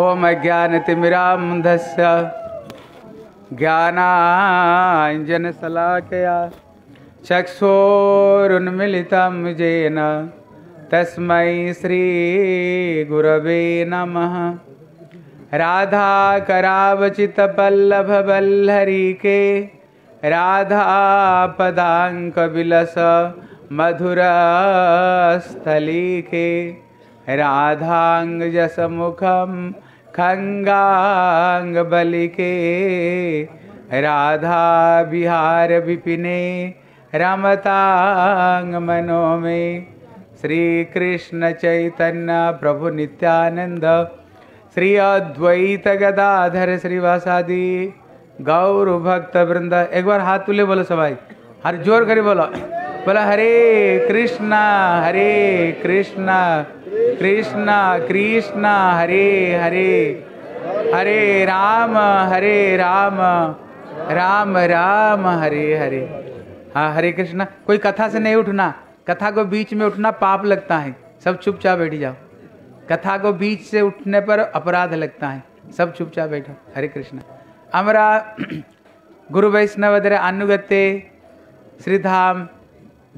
ओम अज्ञानतिमिरान्धस्य ज्ञानाञ्जनशलाकया चक्षोरुन्मिलितं येन तस्मै श्रीगुरवे नमः राधाकरावचितपल्लभवल्हरिके राधापदाङ्कविलस जस मुखम खंगांग बलि के राधा बिहार विपिने रमतांग मनो में श्री कृष्ण चैतन्य प्रभु नित्यानंद श्री अद्वैत गदाधर श्रीवासादि गौर भक्त वृंद एक बार हाथ तुले बोलो सबाई हर जोर करी बोलो बोला हरे कृष्णा हरे कृष्णा कृष्णा कृष्णा हरे हरे हरे राम हरे राम राम राम हरे हरे हाँ हरे कृष्णा कोई कथा से नहीं उठना कथा को बीच में उठना पाप लगता है सब चुपचाप बैठ जाओ कथा को बीच से उठने पर अपराध लगता है सब चुपचाप बैठो हरे कृष्णा हमारा गुरु वैष्णव अनुगत्य श्रीधाम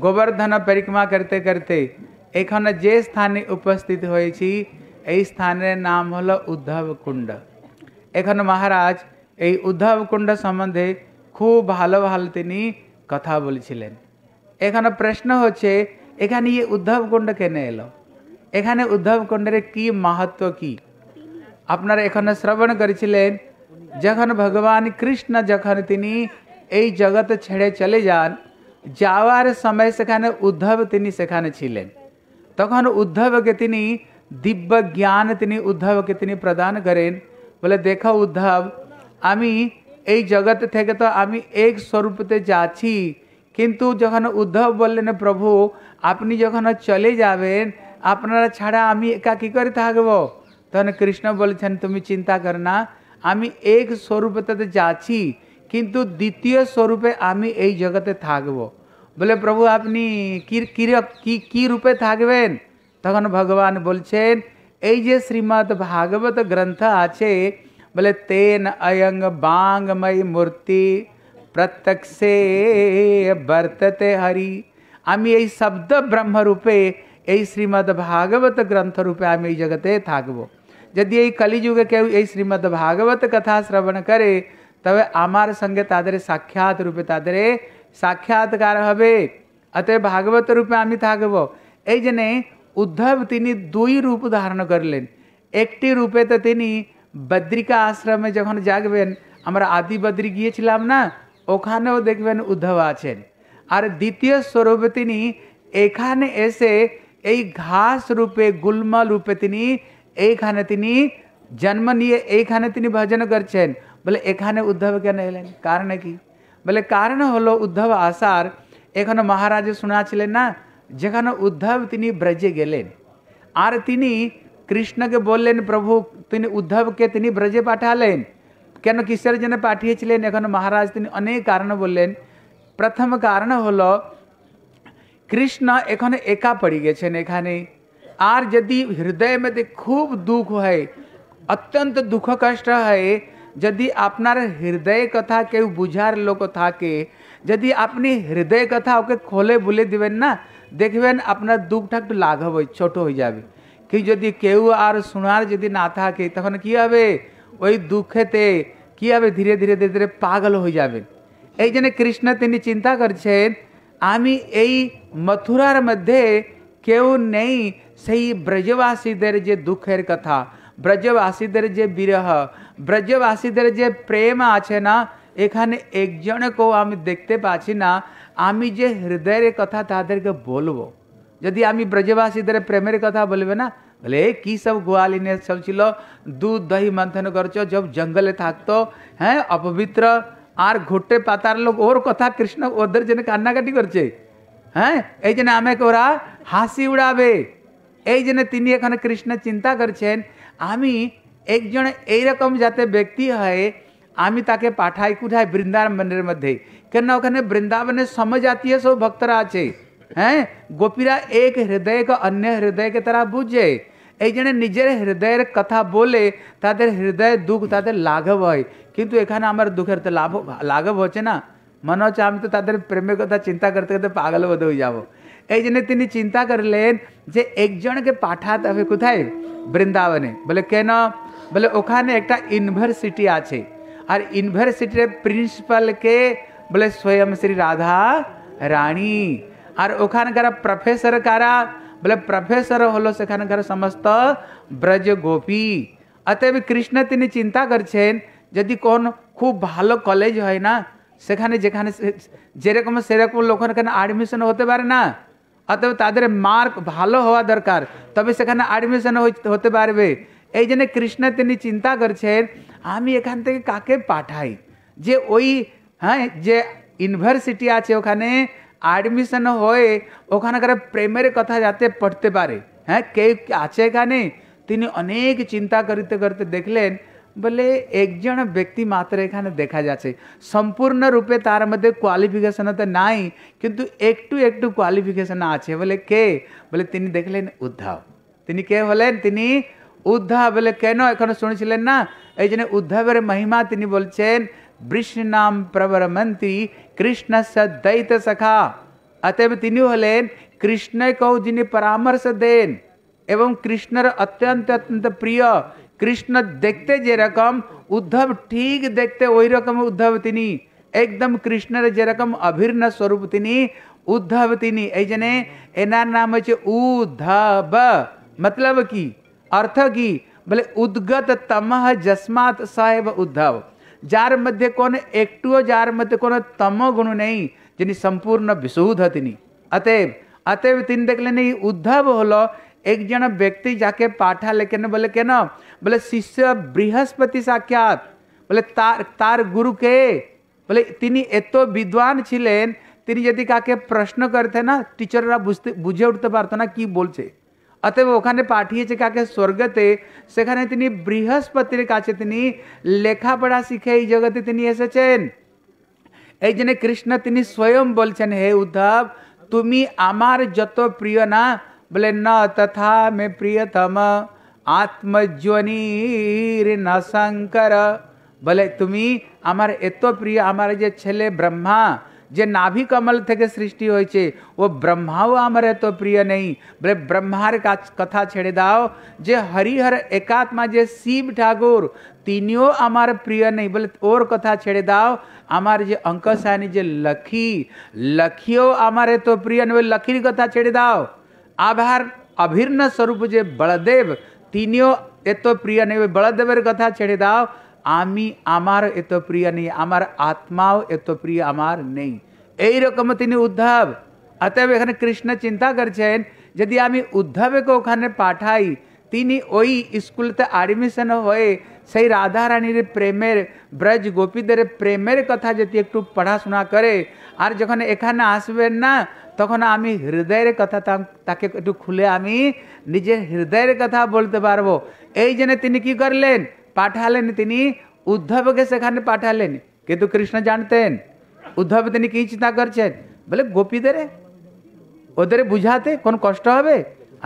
গোবর্ধন পরিক্রমা করতে করতে এখন যে স্থানে উপস্থিত হয়েছি এই স্থানের নাম হল উদ্ধব কুণ্ড এখন মহারাজ এই উদ্ধব কুণ্ড সম্বন্ধে খুব ভালো ভালো তিনি কথা বলছিলেন এখানে প্রশ্ন হচ্ছে এখানে ইয়ে উদ্ধব কুণ্ড কেন এলো এখানে উদ্ধব কুণ্ডের কি মাহাত্ম কি আপনারা এখানে শ্রবণ করেছিলেন যখন ভগবান কৃষ্ণ যখন তিনি এই জগৎ ছেড়ে চলে যান যাওয়ার সময় সেখানে উদ্ধব তিনি সেখানে ছিলেন তখন উদ্ধবকে তিনি দিব্য জ্ঞান তিনি উদ্ধবকে তিনি প্রদান করেন বলে দেখো উদ্ধব আমি এই জগৎ থেকে তো আমি এক স্বরূপতে যাচ্ছি কিন্তু যখন উদ্ধব বললেন প্রভু আপনি যখন চলে যাবেন আপনারা ছাড়া আমি একা কী করে থাকব তখন কৃষ্ণ বলেছেন তুমি চিন্তা কর না আমি এক স্বরূপতে যাচ্ছি কিন্তু দ্বিতীয় স্বরূপে আমি এই জগতে থাকবো বলে প্রভু আপনি কির কিরূপ কি কি রূপে থাকবেন তখন ভগবান বলছেন এই যে শ্রীমদ ভাগবত গ্রন্থ আছে বলে তিন অয়ং বাংময় মূর্তি প্রত্যক্ষে বর্ততে হরি আমি এই শব্দ ব্রহ্ম রূপে এই শ্রীমদ ভাগবত গ্রন্থ রূপে আমি জগতে থাকব যদি এই কলিযুগে কেউ এই শ্রীমদ ভাগবত কথা শ্রবণ করে তবে আমার সঙ্গে তাদরে সक्षात রূপে তাদরে সাক্ষাৎকার হবে অতএব ভাগবত রূপে আমি থাকব এই জন্যে উদ্ধব তিনি দুই রূপ ধারণ করলেন একটি রূপে তো তিনি বদ্রিকা আশ্রমে যখন জাগবেন আমরা আদি বদ্রি গিয়েছিলাম না ওখানেও দেখবেন উদ্ধব আছেন আর দ্বিতীয় স্বরূপ তিনি এখানে এসে এই ঘাস রূপে গুল্ম রূপে তিনি এইখানে তিনি জন্ম নিয়ে এইখানে তিনি ভজন করছেন বলে এখানে উদ্ধব কেন এলেন কারণ কি বলে কারণ হলো উদ্ধব আসার এখানে মহারাজ শোনাছিলেন না যেখানে উদ্ধব তিনি ব্রজে গেলেন আর তিনি কৃষ্ণকে বললেন প্রভু তিনি উদ্ধবকে তিনি ব্রজে পাঠালেন কেন কিসের জন্য পাঠিয়েছিলেন এখন মহারাজ তিনি অনেক কারণ বললেন প্রথম কারণ হলো কৃষ্ণ এখন একা পড়ে গেছেন এখানে আর যদি হৃদয় মধ্যে খুব দুঃখ হয় অত্যন্ত দুঃখ কষ্ট হয় যদি আপনার হৃদয় কথা কেউ বুঝার লোক থাকে যদি আপনি হৃদয় কথা ওকে খোলে বলে দিবেন না দেখবেন আপনার দুঃখটা একটু লাঘব হয় ছোট হয়ে যাবে কি যদি কেউ আর শোনার যদি না থাকে তখন কি হবে ওই দুঃখেতে কি হবে ধীরে ধীরে ধীরে ধীরে পাগল হয়ে যাবেন এই জন্য কৃষ্ণ তিনি চিন্তা করছেন আমি এই মথুরার মধ্যে কেউ নেই সেই ব্রজবাসীদের যে দুঃখের কথা ব্রজবাসীদের যে বিরহ ব্রজবাসীদের যে প্রেম আছে না এখানে একজনকেও আমি দেখতে পাচ্ছি না আমি যে হৃদয়ের কথা তাদেরকে বলবো যদি আমি ব্রজবাসীদের প্রেমের কথা বলবে না বলে কী সব নিয়ে সব ছিল দুধ দহি মন্থন করছো যব জঙ্গলে থাকতো হ্যাঁ অপবিত্র আর ঘুটে পাতার লোক ওর কথা কৃষ্ণ ওদের জন্য কান্নাকাটি করছে হ্যাঁ এই জন্য আমি ওরা হাসি উড়াবে এই জন্য তিনি এখানে কৃষ্ণ চিন্তা করছেন আমি एक जन यकम जाते व्यक्ति है आमी ताके पाठाई कठाई वृंदावन मध्य क्या वृंदावन समजात सब भक्त अच्छे हैं गोपीरा एक हृदय को अन्य हृदय के तरह बुझे ये जने निजे हृदय कथा बोले तर हृदय दुख तर लाघव है किंतु एखे आम दुखे तो लाभ लाघव हो मन अच्छे आम तो तर प्रेम कथा चिंता करते करते पागल बोध हो जाओ ये चिंता कर लेन जे एक जन के पाठा तभी कथाए वृंदावन बोले कैन বলে ওখানে একটা ইউনিভার্সিটি আছে আর ইউনিভার্সিটির প্রিন্সিপালকে বলে স্বয়ং শ্রী রাধা রানী আর ওখানকার প্রফেসর কারা বলে প্রফেসর হলো সেখানকার সমস্ত ব্রজ গোপী অতএব কৃষ্ণ তিনি চিন্তা করছেন যদি কোন খুব ভালো কলেজ হয় না সেখানে যেখানে যেরকম সেরকম লোকের এখানে অ্যাডমিশন হতে পারে না অতএব তাদের মার্ক ভালো হওয়া দরকার তবে সেখানে অ্যাডমিশন হতে পারবে এই জন্য কৃষ্ণ তিনি চিন্তা করছেন আমি এখান থেকে কাকে পাঠাই যে ওই হ্যাঁ যে ইউনিভার্সিটি আছে ওখানে অ্যাডমিশন হয়ে ওখানকার প্রেমের কথা যাতে পড়তে পারে হ্যাঁ কে আছে এখানে তিনি অনেক চিন্তা করিতে করতে দেখলেন বলে একজন ব্যক্তি মাত্র এখানে দেখা যাচ্ছে সম্পূর্ণরূপে তার মধ্যে কোয়ালিফিকেশন তো নাই কিন্তু একটু একটু কোয়ালিফিকেশন আছে বলে কে বলে তিনি দেখলেন উদ্ধব তিনি কে হলেন তিনি उद्धव बोले कैन एखंड शुणी ना ये उद्धव महिमा तीन बोल वृष्णाम प्रवर मंत्री कृष्ण स दैत सखा अतएव तीन हलन कृष्ण कौ जिन परामर्श देन एवं कृष्णर अत्यंत अत्यंत प्रिय कृष्ण देखते जे रकम उद्धव ठीक देखते वही रकम उद्धव तीनी एकदम कृष्ण जे रकम अभिन्न स्वरूप तीनी उद्धव तीनी ऐजने एना नाम है उद्धव मतलब की अर्थ की बोले उद्गत तमह जस्मात साहेब उद्धव जार मध्य कोण एकटुओ जार मध्य कोण तम गुण नहीं जिनी संपूर्ण विशुद्ध तिनी अतएव अतएव तीन देख लेने उद्धव होलो एक जन व्यक्ति जाके पाठा लेके लेकिन बोले के ना बोले शिष्य बृहस्पति साक्षात बोले तार तार गुरु के बोले तिनी एतो विद्वान छिलेन तिनी यदि काके प्रश्न करते ना टीचर बुझते बुझे उठते पारत ना की बोल छे अतए वोखने पाठिए का स्वर्गते बृहस्पतर का लेखापढ़ा शिखे जगते एस ये कृष्ण स्वयं बोल हे उद्धव तुम्हें जत प्रिय ना बोले न तथा मे प्रियतम आत्मज्वनीर न शंकर बोले तुम्हें यो प्रिय आमार ब्रह्मा જે નાભી કમલ થકે સૃષ્ટિ હોય છે ઓ બ્રહ્માઓ આમરે તો પ્રિય નહીં ભલે બ્રહ્માર કથા છેડે દાઓ જે હરિહર એકાત્મા જે શિવ ઠાકોર তিনিও আমার প্রিয় নেই বলে ওর কথা ছেড়ে দাও আমার যে অঙ্ক সায়নী যে লক্ষী লক্ষীও আমার তো প্রিয় নেই লক্ষীর কথা ছেড়ে দাও আভার অভিন্ন স্বরূপ যে বলদেব তিনিও এত প্রিয় নেই বলদেবের কথা ছেড়ে দাও আমি আমার এত প্রিয় নেই আমার আত্মাও এত প্রিয় আমার নেই এই রকম তিনি উদ্ধব অতএব এখানে কৃষ্ণ চিন্তা করছেন যদি আমি উদ্ধবকে ওখানে পাঠাই তিনি ওই স্কুলতে অ্যাডমিশন হয়ে সেই রাধা প্রেমের ব্রজ গোপীদের প্রেমের কথা যদি একটু পড়াশোনা করে আর যখন এখানে আসবেন না তখন আমি হৃদয়ের কথা তাকে একটু খুলে আমি নিজের হৃদয়ের কথা বলতে পারবো এই জন্য তিনি কি করলেন পাঠালেন তিনি উদ্ধবকে সেখানে পাঠালেন কিন্তু কৃষ্ণ জানতেন উদ্ধব তিনি কি চিন্তা করছেন বলে গোপীদের ওদের বুঝাতে কোন কষ্ট হবে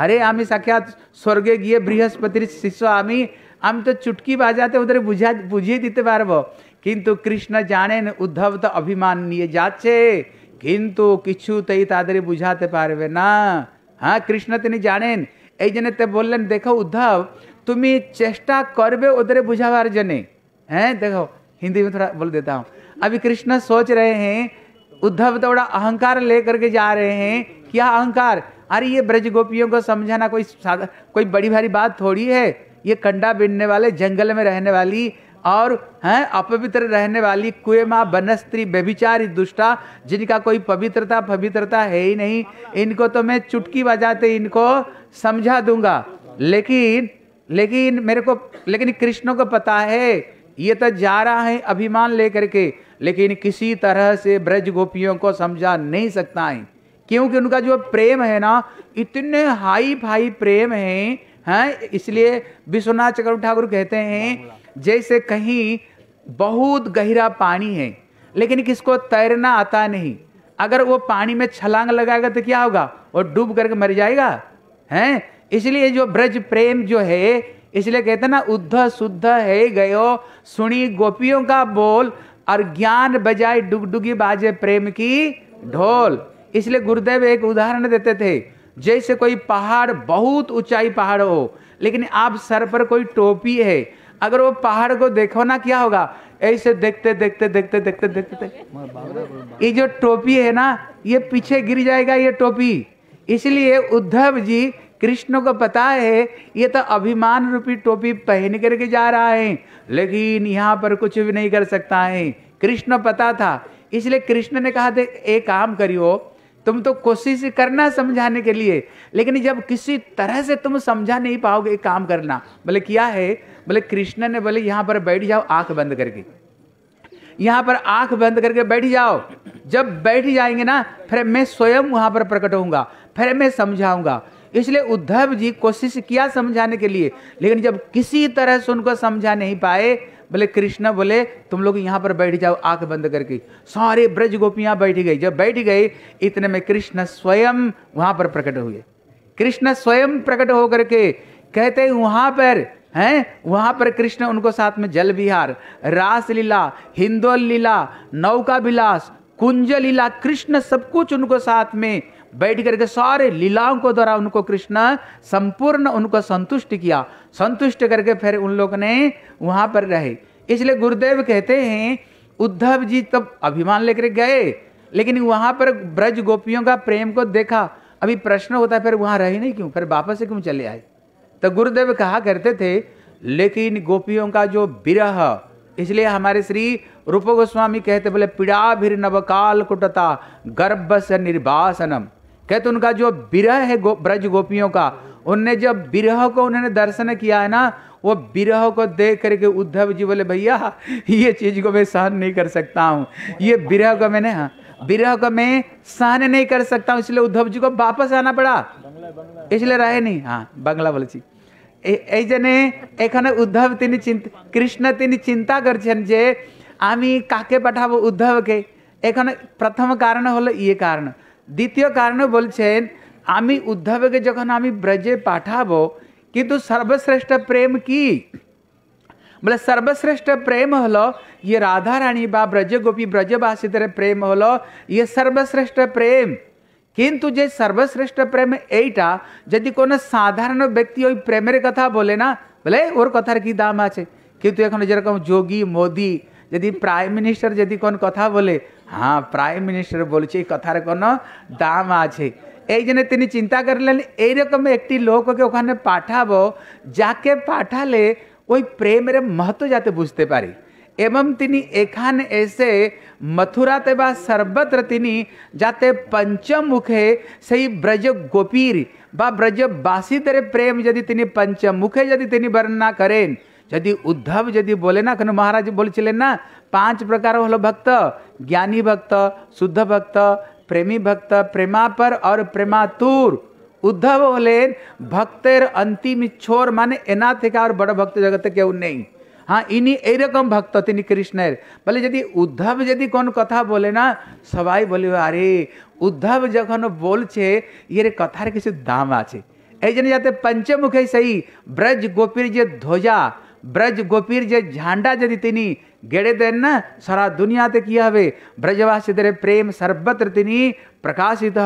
আরে আমি সাক্ষাৎ স্বর্গে গিয়ে বৃহস্পতির শিষ্য আমি আমি তো চুটকি বাজাতে ওদের বুঝা বুঝিয়ে দিতে পারবো কিন্তু কৃষ্ণ জানেন উদ্ধব তো অভিমান নিয়ে যাচ্ছে কিন্তু কিছুতেই তাদের বুঝাতে পারবে না হ্যাঁ কৃষ্ণ তিনি জানেন এই জন্য বললেন দেখো উদ্ধব तुम्हें चेष्टा करबे उधरे बुझावार जने हैं देखो हिंदी में थोड़ा बोल देता हूँ अभी कृष्ण सोच रहे हैं उद्धव थोड़ा अहंकार लेकर के जा रहे हैं क्या अहंकार अरे ये ब्रज गोपियों को समझाना कोई साधा कोई बड़ी भारी बात थोड़ी है ये कंडा बिनने वाले जंगल में रहने वाली और हैं अपवित्र रहने वाली कुएमा बनस्त्री व्यभिचारी दुष्टा जिनका कोई पवित्रता पवित्रता है ही नहीं इनको तो मैं चुटकी बजाते इनको समझा दूंगा लेकिन लेकिन मेरे को लेकिन कृष्ण को पता है ये तो जा रहा है अभिमान लेकर के लेकिन किसी तरह से ब्रज गोपियों को समझा नहीं सकता है क्योंकि उनका जो प्रेम है ना इतने हाई फाई प्रेम है हैं इसलिए विश्वनाथ चक्रवर्ती ठाकुर कहते हैं जैसे कहीं बहुत गहरा पानी है लेकिन किसको तैरना आता नहीं अगर वो पानी में छलांग लगाएगा तो क्या होगा वो डूब करके मर जाएगा हैं इसलिए जो ब्रज प्रेम जो है इसलिए कहते ना उद्ध शुद्ध है गयो सुनी गोपियों का बोल और ज्ञान बजाय डुगडुगी बाजे प्रेम की ढोल इसलिए गुरुदेव एक उदाहरण देते थे जैसे कोई पहाड़ बहुत ऊंचाई पहाड़ हो लेकिन आप सर पर कोई टोपी है अगर वो पहाड़ को देखो ना क्या होगा ऐसे देखते देखते देखते देखते देखते ये जो टोपी है ना ये पीछे गिर जाएगा ये टोपी इसलिए उद्धव जी कृष्ण को पता है ये तो अभिमान रूपी टोपी पहन करके जा रहा है लेकिन यहाँ पर कुछ भी नहीं कर सकता है कृष्ण पता था इसलिए कृष्ण ने कहा था एक काम करियो तुम तो कोशिश करना समझाने के लिए लेकिन जब किसी तरह से तुम समझा नहीं पाओगे एक काम करना बोले क्या है बोले कृष्ण ने बोले यहाँ पर बैठ जाओ आंख बंद करके यहाँ पर आंख बंद करके बैठ जाओ जब बैठ जाएंगे ना फिर मैं स्वयं वहाँ पर प्रकट होऊंगा फिर मैं समझाऊंगा इसलिए उद्धव जी कोशिश किया समझाने के लिए लेकिन जब किसी तरह से उनको समझा नहीं पाए बोले कृष्ण बोले तुम लोग यहाँ पर बैठ जाओ आंख बंद करके सारे ब्रज गोपियाँ बैठ गई जब बैठ गई इतने में कृष्ण स्वयं वहाँ पर प्रकट हुए कृष्ण स्वयं प्रकट होकर के कहते वहाँ पर हैं वहाँ पर कृष्ण उनको साथ में जल विहार रास लीला हिंदोल लीला नौका विलास कुंज लीला कृष्ण सब कुछ उनको साथ में बैठ के सारे लीलाओं को द्वारा उनको कृष्ण संपूर्ण उनको संतुष्ट किया संतुष्ट करके फिर उन लोग ने वहाँ पर रहे इसलिए गुरुदेव कहते हैं उद्धव जी तब अभिमान लेकर गए लेकिन वहाँ पर ब्रज गोपियों का प्रेम को देखा अभी प्रश्न होता है फिर वहाँ रहे नहीं क्यों फिर वापस से क्यों चले आए तो गुरुदेव कहा करते थे लेकिन गोपियों का जो विरह इसलिए हमारे श्री रूप गोस्वामी कहते बोले पीड़ा भीर नवकाल कुटता गर्भ से निर्वासनम कहते उनका जो विरह है गो, ब्रज गोपियों का उनने जब विरह को उन्होंने दर्शन किया है ना वो विरह को देख करके उद्धव जी बोले भैया ये चीज को मैं सहन नहीं कर सकता हूँ ये विरह को मैंने हाँ विरह को मैं सहन नहीं कर सकता हूँ इसलिए उद्धव जी को वापस आना पड़ा इसलिए रहे नहीं हाँ बंगला बोले जी এই জন্য এখানে উদ্ধব তিনি চিন্তা কৃষ্ণ তিনি চিন্তা করছেন যে আমি কাকে পাঠাবো উদ্ধবকে এখানে প্রথম কারণ হলো ইয়ে দ্বিতীয় কারণে বলছেন আমি উদ্ধবকে যখন আমি ব্রজে পাঠাবো কিন্তু সর্বশ্রেষ্ঠ প্রেম কি বলে সর্বশ্রেষ্ঠ প্রেম হলো ইয়ে রাধারানী বা ব্রজগোপী ব্রজবাসীদের প্রেম হলো ইয়ে সর্বশ্রেষ্ঠ প্রেম কিন্তু যে সর্বশ্রেষ্ঠ প্রেম এইটা যদি কোনো সাধারণ ব্যক্তি ওই প্রেমের কথা বলে না বলে ওর কথার কি দাম আছে কিন্তু এখন যেরকম যোগী মোদি যদি প্রাইম মিনিস্টার যদি কোন কথা বলে হ্যাঁ প্রাইম মিনিস্টার বলছে এই কথার কোনো দাম আছে এই জন্য তিনি চিন্তা করলেন এইরকম একটি লোককে ওখানে পাঠাবো যাকে পাঠালে ওই প্রেমের মহত্ব যাতে বুঝতে পারি এবং তিনি এখানে এসে মথুরাতে বা সর্বত্র তিনি যাতে পঞ্চমুখে সেই ব্রজ গোপীর বা ব্রজবাসীদের প্রেম যদি তিনি পঞ্চমুখে যদি তিনি বর্ণনা করেন यदि उद्धव यदि बोले ना कहीं महाराज चले ना पांच प्रकार हल भक्त ज्ञानी भक्त शुद्ध भक्त प्रेमी भक्त प्रेमापर और प्रेमातुर उद्धव बोले भक्तर अंतिम छोर मान एना थे और बड़ भक्त जगत क्यों नहीं हाँ इन्हीं ए रकम भक्त तीन कृष्ण बोले यदि उद्धव यदि कौन कथा बोले ना सबाई बोल अरे उद्धव जखन बोल छे ये कथार किसी दाम आछे ऐ जन जाते पंचमुखे सही ब्रज गोपी जे ध्वजा ब्रज गोपीर जे झांडा जदि तीन गेड़े दें सारा दुनिया ते की हे ब्रजवासी प्रेम सर्वत्र तीन प्रकाशित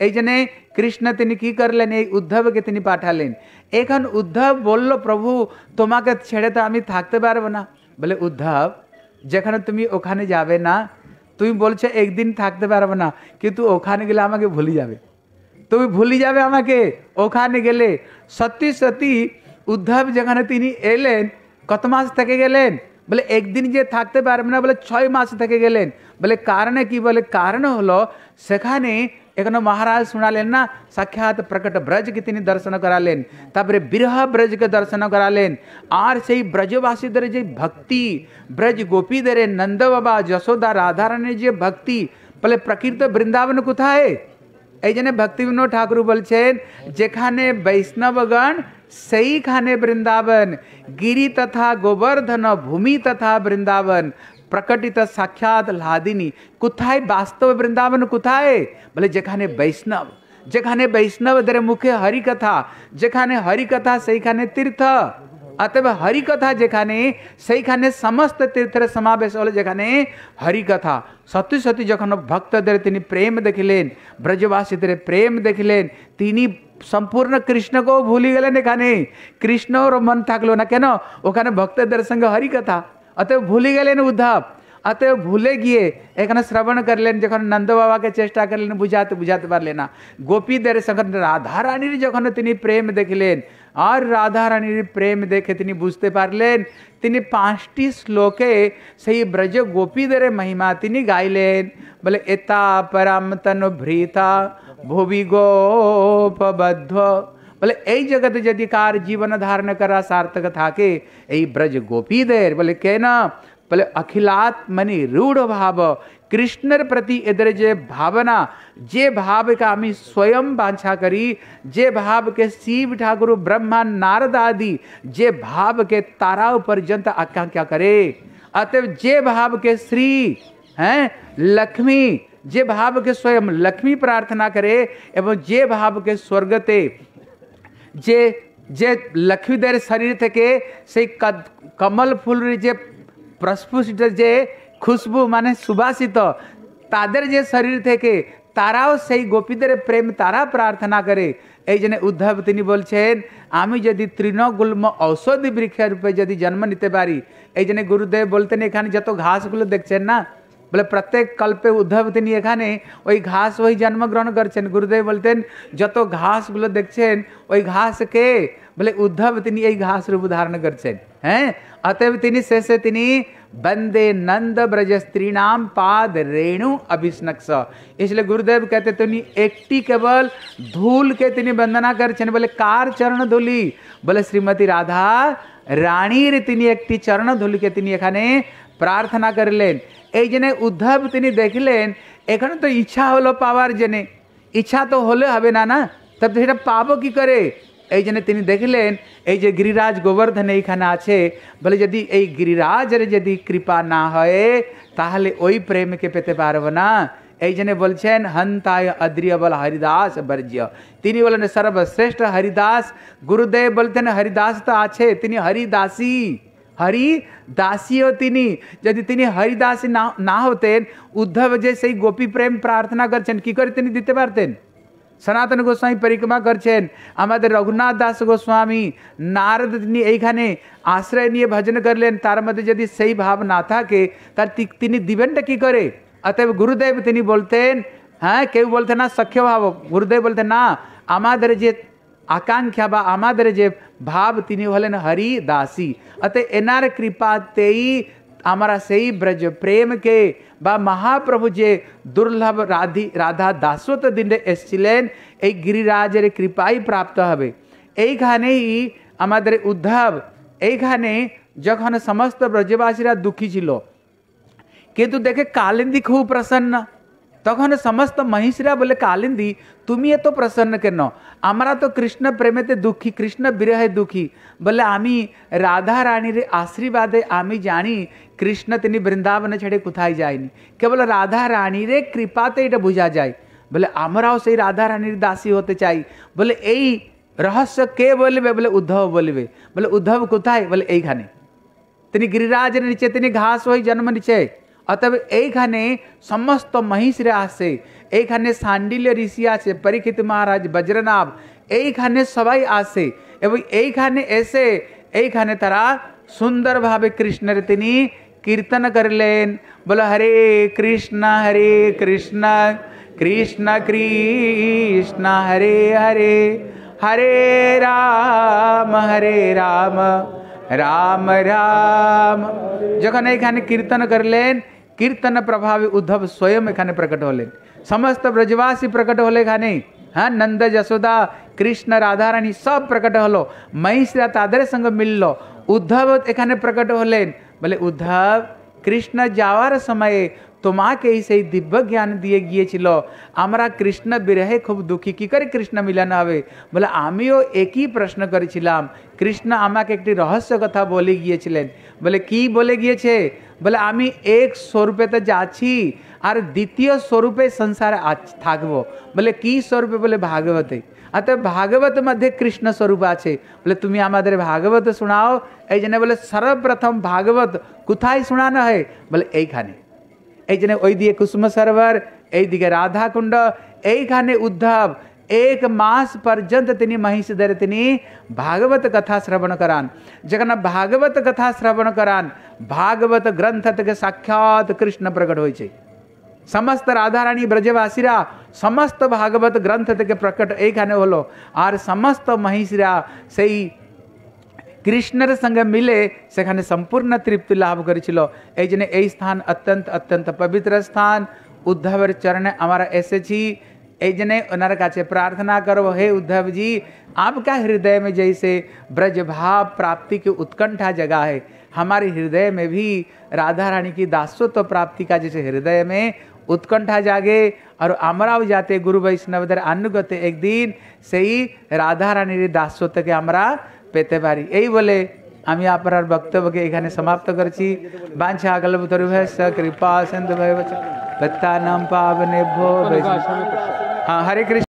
हे ये कृष्ण तीन की करलें उद्धव के तीन पाठालें एखन उद्धव बोलो प्रभु तुम्हें छेड़े तो हमें थकते पर बोले उद्धव जेखने तुम्हें ओखने जावे ना तुम्हें बोल एक दिन थकते पर कितु ओखने गाँव के भूल जाए तुम्हें भूल जाए ओखने सत्य सती उद्धव जेखने एलें कत मास ग बोले एक दिन जे थकते बोले छय मास गलें बोले कारण कि कारण हलो सेखने एखो महाराज शुणाले ना साक्षात प्रकट ब्रज के दर्शन करालें तपर बिरह ब्रज के दर्शन करालें आर से ही ब्रजवासी दर जे भक्ति ब्रज गोपी दर नंद बाबा जशोदा राधारानी जे भक्ति बोले प्रकृत वृंदावन कुथा है এই জন্য ভক্তি বিনোদ ঠাকুর বলছেন যেখানে বৈষ্ণবগণ সেইখানে বৃন্দাবন গিরি তথা গোবর্ধন ভূমি তথা বৃন্দাবন प्रकटित साक्षात लादिनी कुथाय वास्तव वृंदावन कुथाए बोले जेखाने वैष्णव जेखाने वैष्णव दर मुखे हरिकथा जेखाने हरिकथा सहीखाने तीर्थ अतएव हरिकथा जेखने से हीखने समस्त तीर्थर समावेश जेखने हरिकथा सत्य सत्य जख भक्त तीन प्रेम देखिले ब्रजवासी प्रेम देखिले संपूर्ण कृष्ण को भूली गलन एखने कृष्ण और मन थकलो ना क्या ओखान भक्त संगे हरिकथा अतएव भूली गलन उद्धव अतए भूले गए एखे श्रवण कर लें जख नंद बाबा के चेष्टा कर लें बुझाते बुझाते पारे ना गोपी देर संग राधाराणी जखन प्रेम देखलें और राधाराणी प्रेम देखे बुझते परलें पांचटी श्लोके से ही ब्रज गोपी दे महिमा गईलें बोले एता परम तन भ्रीता भूवि गोपबद्ध बोले ए जगत जदि कार जीवन धारण करा सार्थक था के ब्रज गोपी देर बोले के न बोले अखिलात्मनि रूढ़ भाव कृष्णर प्रति इधर जे भावना जे भाव का हमें स्वयं बांछा करी जे भाव के शिव ठाकुर ब्रह्मा नारद आदि जे भाव के ताराव पर्यंत क्या करे अत जे भाव के श्री हैं लक्ष्मी जे भाव के स्वयं लक्ष्मी प्रार्थना करे एवं जे भाव के स्वर्गते जे जे लक्ष्मी देर शरीर थे के से कद, कमल फूल जे প্রস্ফুটিত যে খুশবু মানে तादर जे शरीर थे के তারাও সেই গোপীদের প্রেম তারা প্রার্থনা করে এই জন্য উদ্ধব তিনি বলছেন আমি যদি তৃণগুল্ম ঔষধি বৃক্ষের রূপে যদি জন্ম নিতে পারি এই জন্য গুরুদেব বলতেন এখানে যত ঘাসগুলো দেখছেন না বলে প্রত্যেক কল্পে উদ্ধব তিনি এখানে ওই ঘাস ওই জন্মগ্রহণ করছেন গুরুদেব বলতেন যত ঘাসগুলো দেখছেন ওই ঘাসকে বলে উদ্ধব তিনি এই ঘাস রূপ ধারণ করছেন হ্যাঁ অতএব তিনি শেষে তিনি बंदे नंद ब्रज स्त्री नाम पाद रेणु अभिस्नक्स इसलिए गुरुदेव कहते तो नहीं एकटी केवल धूल के तिनी वंदना कर छन बोले कार चरण धूली बोले श्रीमती राधा रानी रे तिनी एकटी चरण धूल के तिनी एखाने प्रार्थना कर लेन ए जने उद्धव तिनी देख लेन এখানে तो इच्छा होलो পাওয়ার जने इच्छा तो होले হবে ना ना तब तो पाप की करे এই জন্য তিনি দেখলেন এই যে গিরিরাজ গোবর্ধন এইখানে আছে বলে যদি এই গিরিরাজের যদি কৃপা না হয় তাহলে ওই প্রেমকে পেতে পারব না এই জন্য বলছেন হন্তায় অদ্রিয় বল হরিদাস বর্জ্য তিনি বলেন সর্বশ্রেষ্ঠ হরিদাস গুরুদেব বলতেন হরিদাস তো আছে তিনি হরিদাসী হরি দাসীও তিনি যদি তিনি হরিদাসী না না হতেন উদ্ধব যে সেই গোপী প্রেম প্রার্থনা করছেন কি করে তিনি দিতে পারতেন सनातन गोस्वी परिक्रमा कर रघुनाथ दास गोस्वी नारद ये आश्रय नहीं भजन करलें तार मध्य जदि से ही भाव ना थे दिवेन टा कि अतए गुरुदेव बोलत हाँ क्यों बोलते ना सख्य भाव गुरुदेव बोलते ना हमारे जे आकांक्षा बामें जे भाव तीन हलन हरिदासी अत एनार कृपा ते ही हमारा से ही ब्रज प्रेम के বা মহাপ্রভু যে দুর্লভ রাধি রাধা দাসত্ব দিনে এসেছিলেন এই গিরিরাজের কৃপাই প্রাপ্ত হবে এইখানেই আমাদের উদ্ধব এইখানে যখন সমস্ত ব্রজবাসীরা দুঃখী ছিল কিন্তু দেখে কালিন্দী খুব প্রসন্ন तखन समस्त महिषीरा बोले कालिंदी तुम ये तो प्रसन्न के नमरा तो कृष्ण प्रेमे ते दुखी कृष्ण विरहे दुखी बोले आमी राधा रानी रे आशीर्वादे आमी जानी कृष्ण तीन वृंदावन छेड़े कुथाई जाए केवल राधा रानी रे कृपाते ये बुझा जाए बोले आमराओ से राधा रानी दासी होते चाहे बोले यही रहस्य के बोलबे बोले उद्धव बोलबे बोले उद्धव कुथाए बोले यही खाने तीन गिरिराज नीचे तीन घास हो जन्म नीचे अतब ये समस्त महिषरे आसे ये सांडिल्य ऋषि आसे परीक्षित महाराज बज्रनाभ ये सबाई आसे एवं ये ऐसे ये तारा सुंदर भाव कृष्ण रिनी कीर्तन कर लेन बोलो हरे कृष्ण हरे कृष्ण कृष्ण कृष्ण हरे हरे हरे राम, हरे राम राम राम जखन एखाने कीर्तन करलेन कीर्तन प्रभावी उद्धव स्वयं एखाने प्रकट होलेन समस्त ब्रजवासी प्रकट होले खाने हाँ नंद जसोदा कृष्ण राधारानी सब प्रकट हलो महिषरा तादर संग मिलल उद्धव एखने प्रकट होलेन बोले उद्धव कृष्ण जावार समय তোমাকে সেই দিব্য জ্ঞান দিয়ে গিয়েছিল আমরা কৃষ্ণ বিরহে খুব দুঃখী কী করে কৃষ্ণ মিলন হবে বলে আমিও একই প্রশ্ন করেছিলাম কৃষ্ণ আমাকে একটি রহস্য কথা বলে গিয়েছিলেন বলে কি বলে গিয়েছে বলে আমি এক স্বরূপেতে যাচ্ছি আর দ্বিতীয় স্বরূপে সংসার থাকবো বলে কি স্বরূপে বলে ভাগবতে अतः भागवत मध्य कृष्ण स्वरूप আছে বলে তুমি আমাদের ভাগবত শোনাও এই জন্য বলে সর্বপ্রথম ভাগবত কোথায় শোনানো হয় বলে এইখানে এই জন্য ওই এইদিকে রাধাকুণ্ড এইখানে উদ্ধব एक मास पर्यंत तिने महिषीधर तिने भागवत कथा श्रवण करान जखन भागवत कथा श्रवण करान भागवत ग्रंथ तक साक्षात कृष्ण प्रकट हो समस्त राधाराणी ब्रजवासी समस्त भागवत ग्रंथ तक प्रकट এইখানে হলো আর সমস্ত মহিষীরা সেই कृष्णर संगे मिले से সম্পূর্ণ तृप्ति लाभ कर स्थान अत्यंत अत्यंत पवित्र स्थान অত্যন্ত चरण हमारा ऐसे जने उनर का प्रार्थना करो हे उद्धव जी आपका हृदय में जैसे ब्रज भाव प्राप्ति की उत्कंठा जगह है हमारे हृदय में भी राधा रानी की दासत्व प्राप्ति का जैसे हृदय में उत्कंठा जागे और अमराव जाते गुरु वैष्णव दर अनुगत एक दिन से ही राधा रानी दासत्व के अमरा পেতে পারি এই বলে আমি আপনার বক্তব্যকে এখানে সমাপ্ত করছি বাঞ্ছা কল্পতরু ভেস কৃপা সিন্ধু ভয় বচ্চা নাম পাবনে ভো হরে কৃষ্ণ